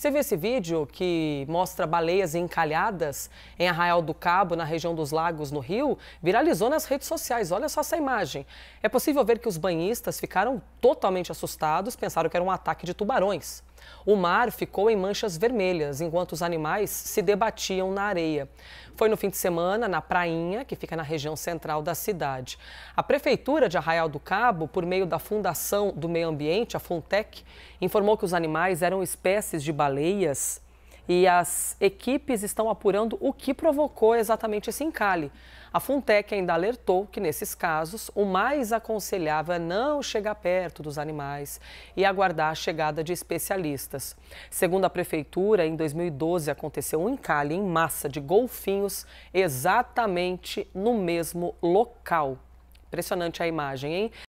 Você viu esse vídeo que mostra baleias encalhadas em Arraial do Cabo, na região dos Lagos, no Rio? Viralizou nas redes sociais. Olha só essa imagem. É possível ver que os banhistas ficaram totalmente assustados, pensaram que era um ataque de tubarões. O mar ficou em manchas vermelhas enquanto os animais se debatiam na areia. Foi no fim de semana, na Prainha, que fica na região central da cidade. A Prefeitura de Arraial do Cabo, por meio da Fundação do Meio Ambiente, a Funtec, informou que os animais eram espécies de baleias e as equipes estão apurando o que provocou exatamente esse encalhe. A Funtec ainda alertou que, nesses casos, o mais aconselhável é não chegar perto dos animais e aguardar a chegada de especialistas. Segundo a Prefeitura, em 2012 aconteceu um encalhe em massa de golfinhos exatamente no mesmo local. Impressionante a imagem, hein?